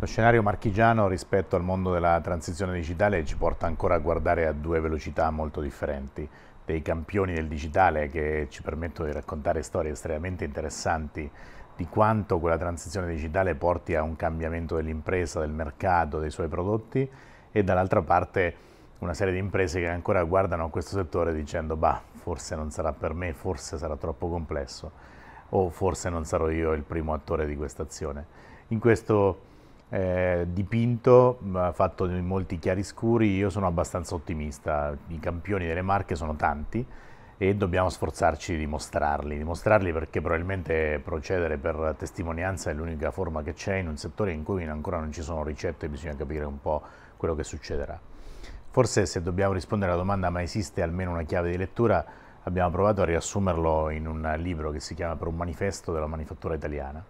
Lo scenario marchigiano rispetto al mondo della transizione digitale ci porta ancora a guardare a due velocità molto differenti, dei campioni del digitale che ci permettono di raccontare storie estremamente interessanti di quanto quella transizione digitale porti a un cambiamento dell'impresa, del mercato, dei suoi prodotti e dall'altra parte una serie di imprese che ancora guardano a questo settore dicendo bah, forse non sarà per me, forse sarà troppo complesso o forse non sarò io il primo attore di questa azione. In questo eh, dipinto, fatto in molti chiari scuri, io sono abbastanza ottimista, i campioni delle marche sono tanti e dobbiamo sforzarci di dimostrarli, dimostrarli perché probabilmente procedere per testimonianza è l'unica forma che c'è in un settore in cui ancora non ci sono ricette e bisogna capire un po' quello che succederà. Forse se dobbiamo rispondere alla domanda ma esiste almeno una chiave di lettura, abbiamo provato a riassumerlo in un libro che si chiama Per un manifesto della manifattura italiana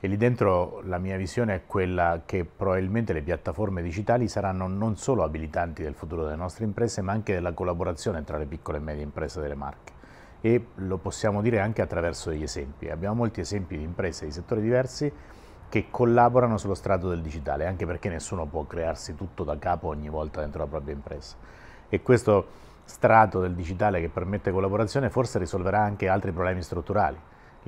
e lì dentro la mia visione è quella che probabilmente le piattaforme digitali saranno non solo abilitanti del futuro delle nostre imprese, ma anche della collaborazione tra le piccole e medie imprese delle marche. E lo possiamo dire anche attraverso degli esempi. Abbiamo molti esempi di imprese di settori diversi che collaborano sullo strato del digitale, anche perché nessuno può crearsi tutto da capo ogni volta dentro la propria impresa. E questo strato del digitale che permette collaborazione forse risolverà anche altri problemi strutturali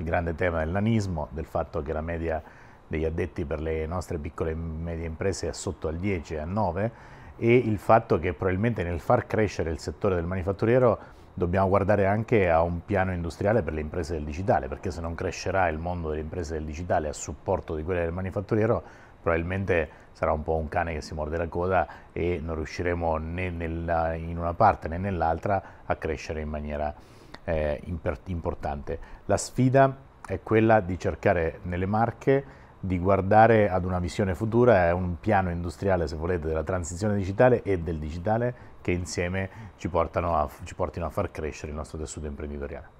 il grande tema del nanismo, del fatto che la media degli addetti per le nostre piccole e medie imprese è sotto al 10 e al 9 e il fatto che probabilmente nel far crescere il settore del manifatturiero dobbiamo guardare anche a un piano industriale per le imprese del digitale, perché se non crescerà il mondo delle imprese del digitale a supporto di quelle del manifatturiero, probabilmente sarà un po' un cane che si morde la coda e non riusciremo né nella, in una parte né nell'altra a crescere in maniera eh, importante. La sfida è quella di cercare nelle marche di guardare ad una visione futura, è un piano industriale, se volete, della transizione digitale e del digitale che insieme ci, a, ci portino a far crescere il nostro tessuto imprenditoriale.